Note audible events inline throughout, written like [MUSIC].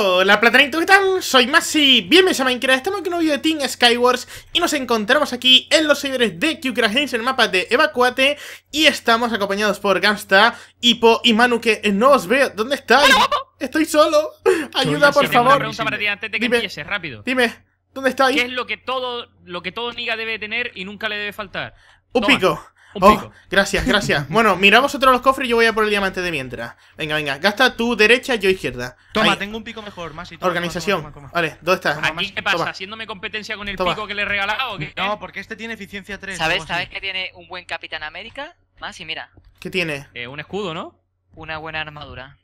Hola Platanito, ¿qué tal? Soy Masi, bienvenidos a Minecraft, estamos aquí en un nuevo video de Team Skywars Y nos encontramos aquí en los seguidores de QCrash en el mapa de Evacuate Y estamos acompañados por Gamsta, Hippo y Manu que no os veo ¿Dónde estáis? Estoy solo, ayuda por favor dime, rápido Dime, ¿dónde estáis? ¿Qué es lo que todo, lo que todo niga debe tener y nunca le debe faltar? Un pico un pico oh, gracias, gracias. [LAUGHS] bueno, mira vosotros los cofres y yo voy a por el diamante de mientras. Venga, venga. Gasta tú derecha, yo izquierda. Toma, tengo un pico mejor, más Organización. vale, ¿dónde estás? ¿Aquí qué pasa? ¿Haciéndome competencia con el pico que le he regalado o qué? No, porque este tiene eficiencia 3. ¿Sabes, ¿sabes que tiene un buen Capitán América? Más y mira. ¿Qué tiene? Eh, un escudo, ¿no? Una buena armadura.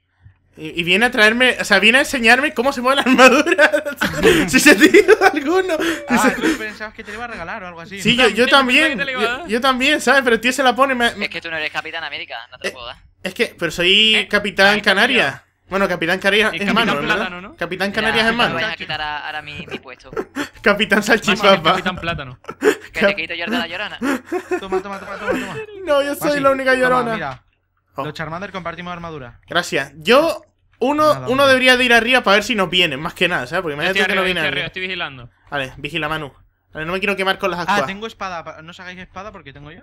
Y, viene a traerme, o sea, viene a enseñarme cómo se mueve la armadura. [LAUGHS] si se sentido alguno. Ah, tú pensabas que te lo iba a regalar o algo así. Sí, yo, también. yo, también, ¿sabes? Pero el tío se la pone. Es que tú no eres Capitán América, no te eh, puedo dar. Es que, pero soy ¿Eh? Capitán Canarias. Bueno, Capitán Canarias es hermano, plátano, Capitán Canarias es hermano. a quitar ahora mi, puesto. [LAUGHS] capitán Salchipapa. Capitán Plátano. Que te quito yo de la llorona. Toma, toma, toma, toma, toma. No, yo soy la única llorona. Oh. Los Charmander compartimos armadura. Gracias. Yo, uno, uno debería de ir arriba para ver si nos vienen, más que nada, ¿sabes? Porque ha dicho que no viene estoy, estoy vigilando. Vale, vigila Manu. Vale, no me quiero quemar con las acuas. Ah, tengo espada. No os espada porque tengo yo.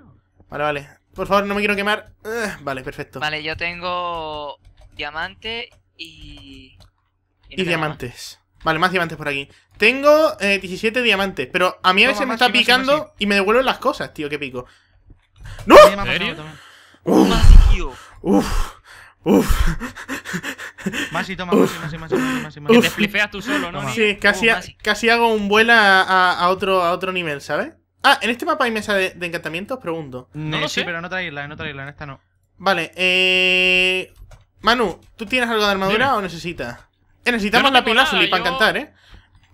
Vale, vale. Por favor, no me quiero quemar. Eh, vale, perfecto. Vale, yo tengo diamante y... Y, diamantes. Vale, más diamantes por aquí. Tengo 17 eh, diamantes, pero a mí a veces me está picando y me devuelven las cosas, tío, qué pico. ¡No! Uff... Uf, uf. Más y toma, masi, más y más y más y más. Y desplifeas te tú solo, ¿no? Sí, casi, casi hago un vuelo a, a, otro, a otro nivel, ¿sabes? Ah, ¿en este mapa hay mesa de, encantamientos? Pregunto. No lo sé. Sí, pero en otra isla, en otra isla, en esta no. Vale, eh... Manu, ¿tú tienes algo de armadura o necesitas? Eh, necesitamos la la azul para encantar, ¿eh?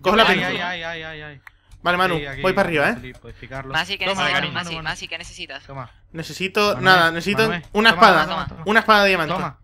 Coge la pila Ay, ay, ay, ay, ay. Vale, Manu, voy para arriba, ¿eh? Pues, Masi, ¿qué necesitas? necesitas? Toma. Necesito nada, necesito una espada. una espada de diamante. Toma.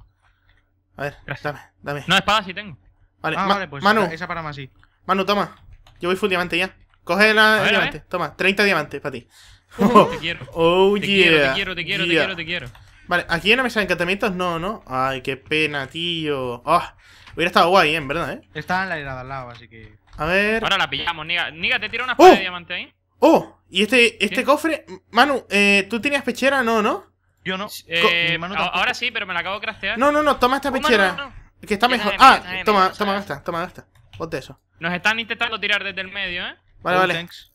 A ver, dame, dame. No, espada sí tengo. Vale, ah, pues Manu. Esa para Masi. Manu, toma. Yo voy full diamante ya. Coge la diamante. Toma, 30 diamantes para ti. te quiero. [LAUGHS] Oh, te yeah. Quiero, te quiero, te quiero, te quiero, te quiero. Vale, aquí en la mesa de encantamientos no, ¿no? Ay, qué pena, tío. Ah, hubiera estado guay, ¿eh? en verdad, ¿eh? Estaba en la helada al lado, así que... A ver. Ahora la pillamos, Niga. Niga, te tira una oh. espada de diamante ahí. Oh, y este, este cofre. Manu, eh, ¿tú tenías pechera? No, ¿no? Yo no. Eh, ahora sí, pero me la acabo de craftear. No, no, no, toma esta pechera. Que está mejor. ah, toma, toma, toma gasta. toma esta. Ponte eso. Nos están intentando tirar desde el medio, ¿eh? Vale, vale. Thanks.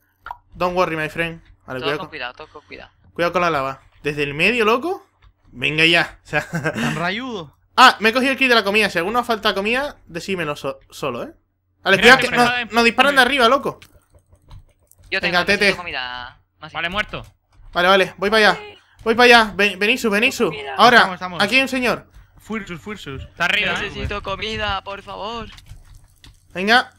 Don't worry, my friend. Vale, todo cuidado. Con cuidado, con cuidado. Cuidado con la lava. ¿Desde el medio, loco? Venga ya. Tan rayudo. [LAUGHS] Ah, me he cogido el kit de la comida. Si alguno falta comida, decímelo solo, ¿eh? Vale, cuidado que nos, disparan de arriba, loco. Yo tengo, Venga, tete. comida. vale, muerto. Vale, vale, voy para allá. Voy para allá. venisu, Ahora, aquí hay un señor. Fursus, Fursus. Está arriba. ¿eh? Necesito pues. comida, por favor. Venga.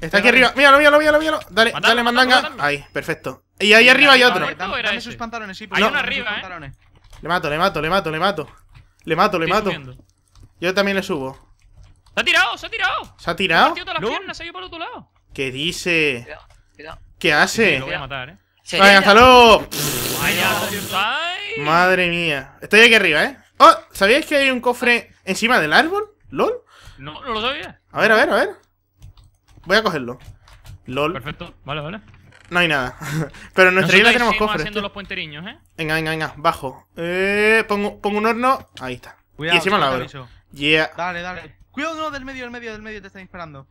Está aquí arriba. Míralo, míralo, míralo, míralo. Dale, dale, mandanga. Ahí, perfecto. Y ahí arriba hay otro. Hay uno arriba, eh. Le mato, le mato, le mato, le mato. Le mato, le mato. Yo también le subo. ¡Se ha tirado! ¡Se ha tirado! ¿Se ha tirado? Se ha tirado las piernas, ido otro lado. ¿Qué dice? Cuidado, ¿Qué hace? lo voy a matar, eh. ¡Vaya, hasta Madre mía. Estoy aquí arriba, eh. Oh, ¿sabíais que hay un cofre encima del árbol? ¿Lol? No, no lo sabía. A ver, a ver, a ver. Voy a cogerlo. LOL. Perfecto, vale, vale. No hay nada. [LAUGHS] Pero en nuestra isla tenemos cofres. los puenteriños, ¿eh? Venga, venga, venga, bajo. Eh, pongo, pongo un horno. Ahí está. Cuidado, y encima la abro. Yeah. Dale, dale. Cuidado, no, del medio, del medio, del medio te está disparando.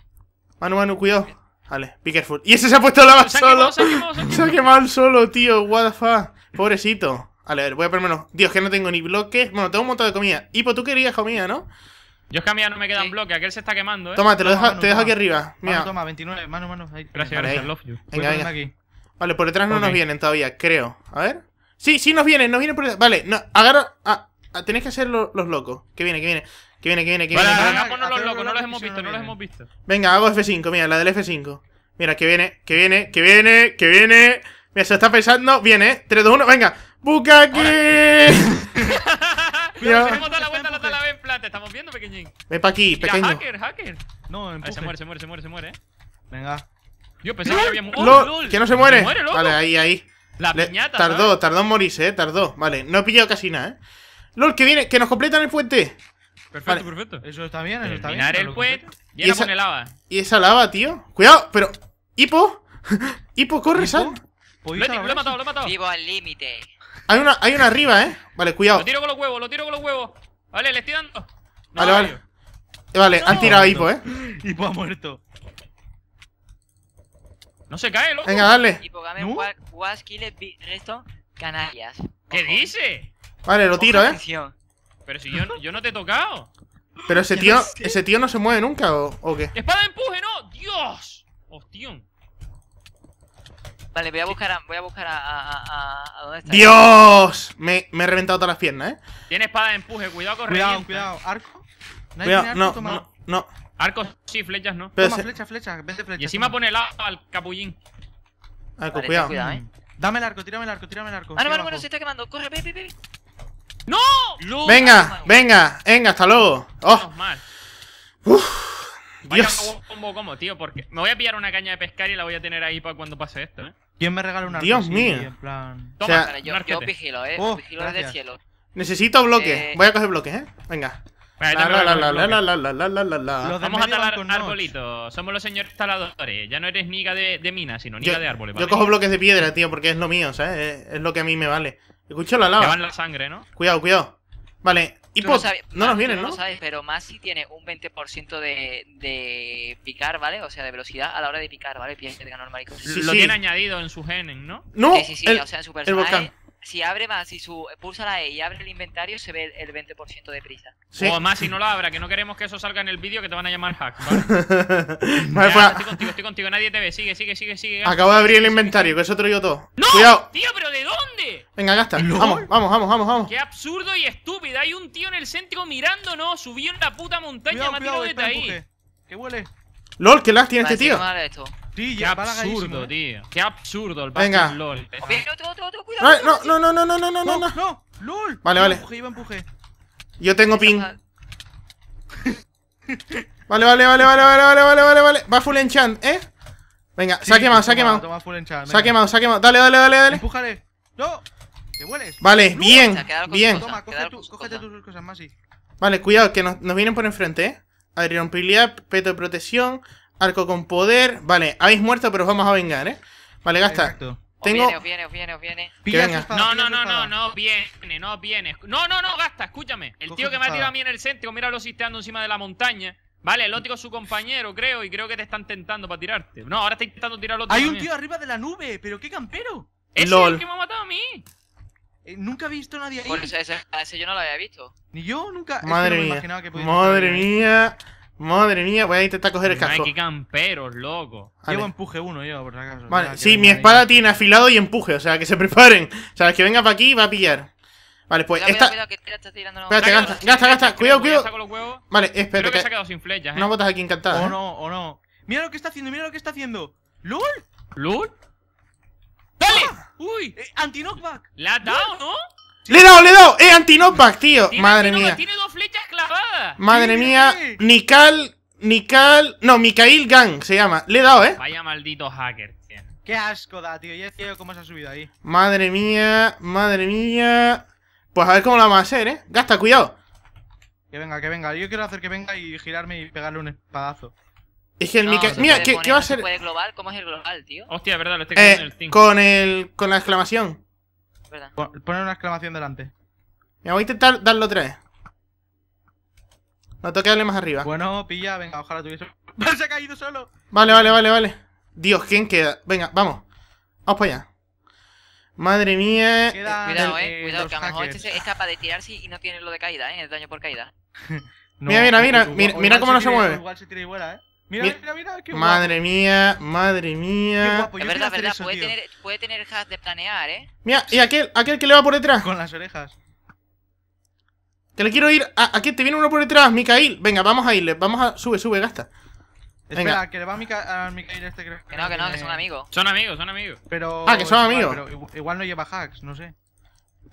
Manu, Manu, cuidado. Vale, be Y ese se ha puesto la lavar solo. Se ha, quemado, [LAUGHS] solo, tío. What the fuck. Pobrecito. Vale, a ver, voy a ponerlo. Dios, que no tengo ni bloques. Bueno, tengo un montón de comida. Hipo, tú querías comida, ¿no? Yo es que a mí ya no me quedan bloques, aquel se está quemando, ¿eh? Toma, te lo dejo, aquí arriba. Mira. toma, 29, mano, mano. Gracias, vale, gracias, love you. Venga, venga. Aquí. Vale, por detrás no nos vienen todavía, creo. A ver. Sí, sí nos vienen, nos vienen por detrás. Vale, no, agarra. Ah, Ah, Tenéis que hacer los locos. Que viene, que viene. Que viene, que viene, que vale, viene. Venga, los locos, no los hemos visto, no los hemos visto. Venga, hago F5, mira, la del F5. Mira, que viene, que viene, que viene, que viene. Mira, se está pensando. Viene, ¿eh? 3, 2, 1, venga. aquí. [LAUGHS] Mira, hemos dado la vuelta, la tala en estamos viendo, pequeñín. Ven pa' aquí, pequeño. hacker, hacker. No, ah, se muere, se muere, se muere, se muere. Eh. Venga. Yo pensaba que había muerto. ¡Oh, que no se muere. vale, ahí, ahí. La piñata. Tardó, tardó en morirse, eh. Tardó. Vale, no he pillado casi nada, eh. LOL, que viene, que nos completan el puente. Perfecto, perfecto. Eso está bien, eso está bien. el puente. Y esa, lava. ¿Y esa lava, tío? Cuidado, pero. ¿Hipo? [LAUGHS] ¿Hipo, corre, sal? Lo, he matado, lo he matado. Vivo al límite. Hay una, hay una arriba, eh. Vale, cuidado. Lo tiro con los huevos, lo tiro con los huevos. Vale, le estoy dando. vale, vale. Vale, han tirado a Hipo, eh. [LAUGHS] Hipo ha muerto. No se cae, loco. Venga, dale. Hipo, game, resto, canallas. ¿Qué dice? Vale, lo tiro, ¿eh? Pero si yo, yo no te he tocado. Pero ese tío, ese tío no se mueve nunca, ¿o, qué? ¡Espada de empuje, no! ¡Dios! ¡Hostión! Vale, voy a buscar a... Voy a, buscar a, está? ¡Dios! Me, me, he reventado todas las piernas, ¿eh? Tiene espada de empuje, cuidado con Cuidado, cuidado. ¿Arco? cuidado, arco? No, no, no, arco sí, flechas no. toma, flecha, flecha, vente flecha. Y encima pone el al capullín. Arco, cuidado. Eh. Dame el arco, tírame el arco, tírame el arco. Ah, no, no, no, se está quemando. Corre, ve, ve, ve. ¡No! venga, venga, venga, hasta luego. Oh. Uf, Dios. combo tío, porque me voy a pillar una caña de pescar y la voy a tener ahí para cuando pase esto, ¿eh? ¿Quién me regala una Dios mío. Toma, yo, yo, vigilo, eh. Oh, vigilo desde el cielo. Necesito bloques. Eh, voy a coger bloques, eh. Venga. Vamos a talar arbolitos. Somos los señores taladores. Ya no eres niga de, de mina, sino niga de árboles. Yo cojo bloques de piedra, tío, porque es lo mío, ¿sabes? es lo que a mí me vale. Escucho la lava. en la sangre, ¿no? Cuidado, cuidado. Vale, y no, no, nos vienen, ¿no? ¿no? sabes, pero Masi tiene un 20% de, de, picar, ¿vale? O sea, de velocidad a la hora de picar, ¿vale? Piensa que normal. Sí, sí, lo sí. tiene añadido en su genen, ¿no? No, sí, sí, sí, o sea, en su personaje si abre más, si su, pulsa la E y abre el inventario, se ve el, 20% de prisa. O más, si no lo abra, que no queremos que eso salga en el vídeo, que te van a llamar hack. ¿vale? [LAUGHS] vale, pues, Estoy contigo, estoy contigo, nadie te ve. Sigue, sigue, sigue, sigue. Acabo de abrir el inventario, que eso otro yo todo. ¡No! Cuidado. Tío, pero ¿de dónde? Venga, gasta. está, Vamos, vamos, vamos, vamos, vamos. Qué absurdo y estúpido. Hay un tío en el centro mirándonos, ¡Subió en la puta montaña, me ha tirado ahí. ¿Qué huele? LOL, qué las tiene este tío. Qué absurdo, eh. tío. Qué absurdo el Venga. LOL. cuidado, no, no, no, no, no, no, no, no, no. No, LOL. Vale, vale. Empuje, empuje. Yo tengo ping. [LAUGHS] Vale, vale, vale, vale, vale, vale, vale, vale, vale. Va full enchant, ¿eh? Venga, sí, se ha quemado, se ha quemado. Toma full enchant, se ha quemado, se ha quemado. Dale, dale, dale, dale. Empújale. No. Te hueles Vale, bien, bien. Toma, cógete tus cosas, Masi. Vale, cuidado, que nos, nos vienen por enfrente, ¿eh? Adrenopilidad, peto de protección, Arco con poder. Vale, habéis muerto, pero os vamos a vengar, ¿eh? Vale, gasta. Tengo... viene, os viene, os viene. viene. no, no, no, no, no viene, no viene. No, no, no, gasta, escúchame. El tío que me ha tirado a mí en el centro, mira lo sisteando encima de la montaña. Vale, el otro es su compañero, creo, y creo que te están tentando para tirarte. No, ahora está intentando tirar al otro. Hay un tío arriba de la nube, pero qué campero. Ese es el que me ha matado a mí. Eh, nunca he visto a nadie ahí. ese, yo no lo había visto. Ni yo nunca. Madre que mía. Madre mía. Madre mía, voy a intentar coger el casco Ay, qué camperos, loco. Llevo empuje uno yo, por acaso. Vale, sí, mi espada tiene afilado y empuje, o sea, que se [LAUGHS] preparen. O sea, el que venga para aquí va a pillar. Vale, pues esta... Cuidado, que tirando Espérate, gasta, gasta, gasta, gasta. Cuidado, cuidado. Vale, espérate. Creo que, sin flechas, No ¿eh? botas aquí encantada. O ¿eh? no, o no. Mira lo que está haciendo, mira lo que está haciendo. ¿Lul? ¿Lul? ¡Ah! ¡Dale! ¡Uy! Eh, anti-knockback. ¿La ha dado, no? ¡Le he dado, le he dado! ¡Eh, Antinopac, tío! Madre mía. Tiene dos flechas clavadas. Madre mía. Nical. Nical. No, Mikael Gang se llama. Le he dado, eh. Vaya maldito hacker, Qué asco da, tío. Ya tío cómo se ha subido ahí. Madre mía, madre mía. Pues a ver cómo la vamos a hacer, eh. Gasta, cuidado. Que venga, que venga. Yo quiero hacer que venga y girarme y pegarle un espadazo. Es que el Mira, ¿qué, va a ser? ¿Cómo es el global, tío? Hostia, verdad, lo estoy eh, con el 5. Con, el, con la exclamación poner una exclamación delante. Me voy a intentar darlo tres. No toque darle más arriba. Bueno, pilla, venga, ojalá tuviese. [LAUGHS] ¡Se ha caído solo! Vale, vale, vale, vale. Dios, ¿quién queda? Venga, vamos. Vamos para allá. Madre mía. cuidado, eh, cuidado, eh, eh, que a lo mejor este es capaz de tirarse y no tiene lo de caída, eh, el daño por caída. [LAUGHS] mira, mira, mira, mira, mira cómo no se, mueve. Igual se tira y eh. Mira, mira, mira, qué Madre mía, madre mía. es verdad, puede, tener, puede de planear, ¿eh? Mira, y aquel, aquel que le va por detrás. Con las orejas. Que le quiero ir. ¿A, aquí te viene uno por detrás, Mikael. Venga, vamos a irle. Vamos a. Sube, sube, gasta. Espera, que le va a Mica, a este creo que. Que no, que no, que son amigos. Son amigos, son amigos. Pero. Ah, que son amigos. Pero igual no lleva hacks, no sé.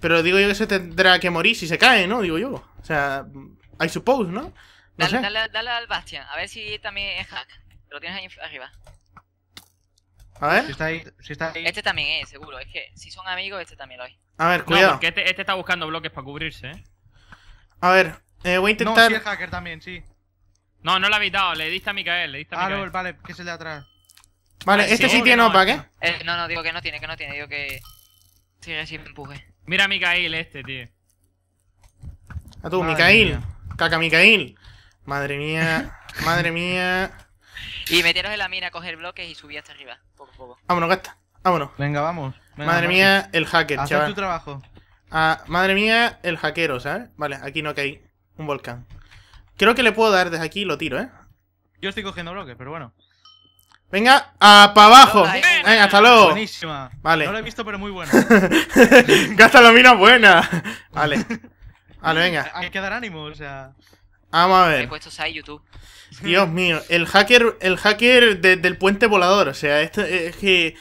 Pero digo yo que se tendrá que morir si se cae, ¿no? Digo yo. O sea, I suppose, ¿no? Dale, dale, dale al Bastian, a ver si también es hack. Lo tienes ahí arriba. A ver. Si está ahí, si está Este también es, seguro. Es que si son amigos, este también lo hay A ver, cuidado. Este, este, está buscando bloques para cubrirse, ¿eh? A ver, eh, voy a intentar... No, sí es hacker también, sí. No, no lo he evitado. Le diste a Micael, le diste a ah, Micael. Ah, vale, que es el de atrás. Vale, ah, este sí, tiene OPA, ¿qué? Eh, no, no, digo que no tiene, que no tiene. Digo que... Sigue sin empuje. Mira a Micael este, tío. A tú, Mikael Micael. Caca Micael. Madre mía, [LAUGHS] madre mía. Y meteros en la mina, coger bloques y subir hasta arriba, poco a poco. Vámonos, gasta. Vámonos. Venga, vamos. madre mía, el hacker, Haz tu trabajo. Ah, madre mía, el hackero, ¿sabes? Vale, aquí no hay Un volcán. Creo que le puedo dar desde aquí y lo tiro, ¿eh? Yo estoy cogiendo bloques, pero bueno. Venga, a para abajo. Venga, hasta luego. Buenísima. Vale. No lo he visto, pero muy buena. [LAUGHS] Gasta la mina buena. [LAUGHS] Vale. Vale, venga. Hay que dar ánimo, o sea. Vamos a ver. YouTube. Dios [LAUGHS] mío, el hacker, el hacker del puente volador, o sea, esto, es que...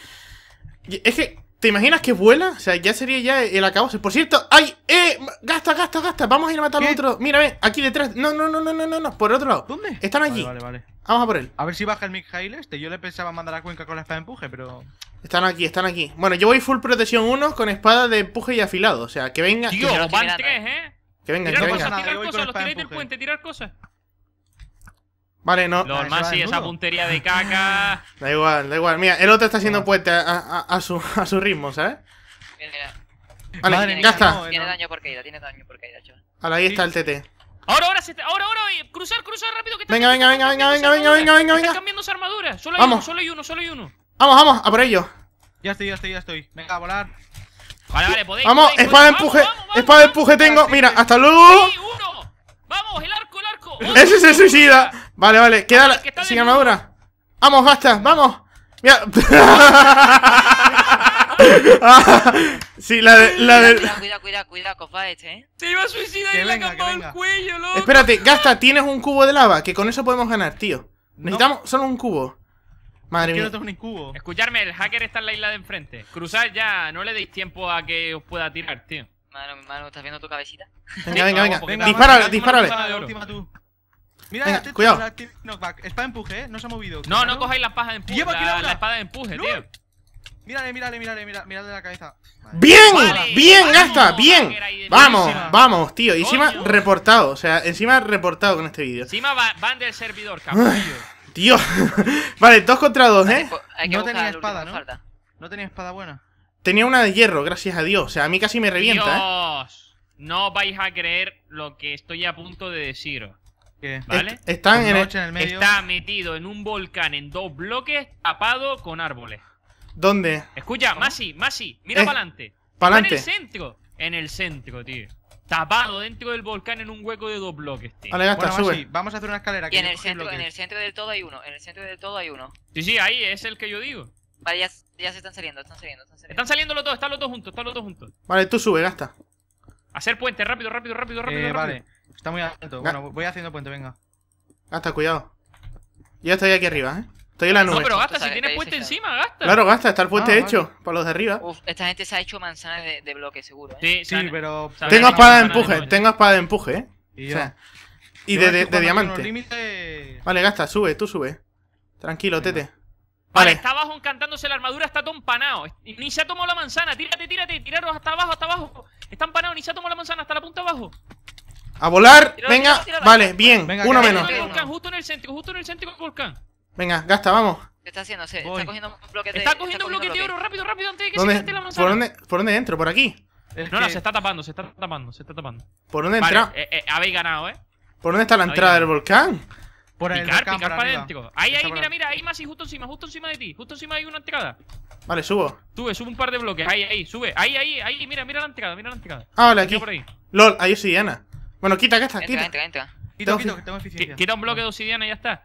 Es que, ¿te imaginas que vuela? O sea, ya sería ya el acabo. Por cierto, ¡ay! ¡Eh! ¡Gasta, gasta, gasta! Vamos a ir a matar a otro. Mira, ven, aquí detrás. No, no, no, no, no, no, no, por otro lado. ¿Dónde? Están allí. Vale, vale, Vamos a por él. A ver si baja el Mikhail este. Yo le pensaba mandar a Cuenca con la espada de empuje, pero... Están aquí, están aquí. Bueno, yo voy full protección 1 con espada de empuje y afilado. O sea, que venga... Dios, que venga, tirar que venga Cosas, tirar cosas, los tiráis del puente, tirar cosas. Vale, no. Los más sí, esa puntería de caca. [LAUGHS] Da igual, da igual. Mira, el otro está haciendo puente a, su, a su ritmo, ¿sabes? Vale, ya está. tiene daño por caída, tiene daño por caída, chaval. Vale, ahí está el TT. Ahora, ahora, ahora, ahora, eh, cruzar, cruzar rápido que Venga, venga, venga, venga, venga, venga, venga, venga, venga. cambiando su armadura. Solo hay uno, solo hay uno, solo hay uno. Vamos, vamos, a por ello. Ya estoy, ya estoy, ya estoy. Venga, a volar. Vale, vale, podéis. Vamos, espada empuje. Espada de empuje tengo. Mira, hasta luego. Vamos, el arco, el arco. [LAUGHS] Ese se suicida. Vale, vale. Queda sin armadura. Vamos, gasta, vamos. Mira. [LAUGHS] sí, la de. La de... Cuidado, cuidado, cuidado, cuidado, este, ¿eh? Se iba a suicidar y le ha el cuello, loco. Espérate, gasta, tienes un cubo de lava, que con eso podemos ganar, tío. Necesitamos solo un cubo. Madre mía. No Escucharme, el hacker está en la isla de enfrente. Cruzad ya, no le deis tiempo a que os pueda tirar, tío. Mano, mi mano, ¿estás viendo tu cabecita? Venga, venga, venga. disparale dispárale, tú. Mira, cuidado. Espada de empuje, ¿eh? No se ha movido. No, no, cojáis cogáis la espada de empuje. la, la, espada de empuje, tío. Mírale, mírale, mírale, mírale la cabeza. ¡Bien! ¡Bien, hasta! ¡Bien! Vamos, vamos, tío. Y encima reportado, o sea, encima reportado con este vídeo. Encima van del servidor, cabrón. Tío. [LAUGHS] vale, dos contra dos, ¿eh? no tenía espada, ¿no? No tenía espada buena. Tenía una de hierro, gracias a Dios. O sea, a mí casi me revienta, ¿eh? Dios, No vais a creer lo que estoy a punto de deciros. ¿Vale? en, el... Está metido en un volcán en dos bloques, tapado con árboles. ¿Dónde? Escucha, Masi, Masi, mira para adelante. En el centro. En el centro, tío. Tapado dentro del volcán en un hueco de dos bloques, tío. Vale, ya bueno, sube. vamos a hacer una escalera. Y en el centro del todo hay uno. En el centro del todo hay uno. Sí, sí, ahí es el que yo digo. Vale, ya, se están saliendo, están saliendo, están saliendo. Están saliendo los dos, están los dos juntos, están los dos juntos. Vale, tú sube, gasta. Hacer puente, rápido, rápido, rápido, rápido, eh, rápido. Vale, está muy alto. Bueno, voy haciendo puente, venga. Gasta, cuidado. Yo estoy aquí arriba, eh. Estoy en la nube. No, pero gasta, si tienes puente encima, gasta. Claro, gasta, está el ah, puente hecho para los de arriba. Uf, esta gente se ha hecho manzanas de, bloque, seguro. ¿eh? Sí, sí, pero. Tengo espada de empuje, tengo espada de empuje, eh. Y, O sea, y de, diamante. Vale, gasta, sube, tú sube. Tranquilo, tete. Vale. está abajo encantándose la armadura, está todo empanado. Ni se ha tomado la manzana, tírate, tírate, tiraros hasta abajo, hasta abajo. Está empanado, ni se ha tomado la manzana, hasta la punta abajo. A volar, venga, vale, bien, venga, uno menos. volcán, justo en el centro, justo en el centro del volcán. Venga, gasta, vamos. ¿Qué está haciendo? está cogiendo un bloque de Está cogiendo un bloque de oro, rápido, rápido, antes de que se siente la manzana. ¿Por dónde, ¿Por dónde entro? ¿Por aquí? no, no, se está tapando, se está tapando, se está tapando. ¿Por dónde vale, entra? Eh, eh, habéis ganado, ¿eh? ¿Por dónde está la entrada del volcán? picar, picar para adentro. Ahí, ahí, mira, mira, ahí más y justo encima, justo encima de ti. Justo encima hay una entrada. Vale, subo. Sube, sube un par de bloques. Ahí, ahí, sube. Ahí, ahí, ahí, mira, mira la entrada, mira la entrada. Ah, vale, aquí. Por ahí. LOL, ahí obsidiana. Bueno, quita que está, quita. Entra, entra, Quita, quito, tengo eficiencia. Quita un bloque de obsidiana y ya está.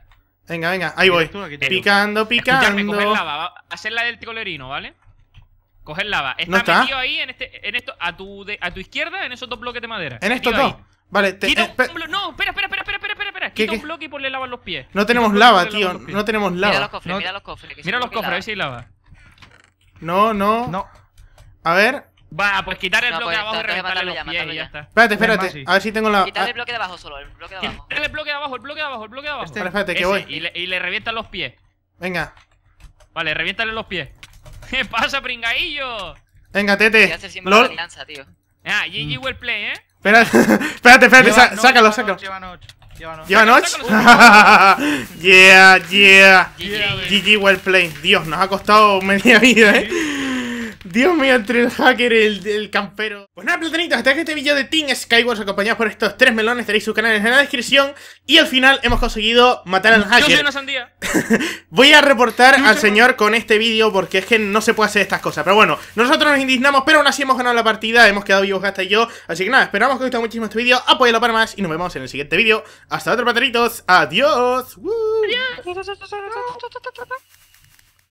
Venga, venga, ahí voy. Picando, picando. coger lava, hacer la del tricolerino, ¿vale? Coger lava. Está, no está. metido ahí en este, en esto, a tu, a tu izquierda, en esos dos bloques de madera. En estos dos. Vale, te. Eh, no, espera, espera, espera, espera, buena. Quita un bloque y ponle lava en los pies. No tenemos lava, tío. No tenemos lava. Mira los cofres, mira los cofres. mira los cofres, a ver si hay lava. No, no. No. A ver. Va, pues quitar el bloque pues de abajo y reventarle los pies y ya está. Espérate, espérate. A ver si tengo la... Quitar el bloque de abajo solo, el bloque de abajo. el bloque de abajo, el bloque de abajo, el bloque de abajo. Este, espérate, que voy. Y le, y le revientan los pies. Venga. Vale, reviéntale los pies. [LAUGHS] ¿Qué pasa, pringadillo? Venga, tete. Lo... Lanza, tío. Ah, GG mm. well play, ¿eh? [LAUGHS] Espérate, espérate, espérate. sácalo, sácalo. Lleva noche [LAUGHS] yeah, yeah. GG, well played. Dios, nos ha costado media vida, ¿eh? Dios mío, entre el hacker el, campero. Pues nada, platanitos, hasta aquí este vídeo de Team Skywars acompañados por estos tres melones. Tenéis sus canales en la descripción. Y al final hemos conseguido matar al hacker. Yo una sandía. [LAUGHS] Voy a reportar al señor con este vídeo porque es que no se puede hacer estas cosas. Pero bueno, nosotros nos indignamos, pero aún así hemos ganado la partida. Hemos quedado vivos hasta yo. Así que nada, esperamos que os haya gustado muchísimo este vídeo. Apoyadlo para más y nos vemos en el siguiente vídeo. Hasta otro, platanitos. Adiós.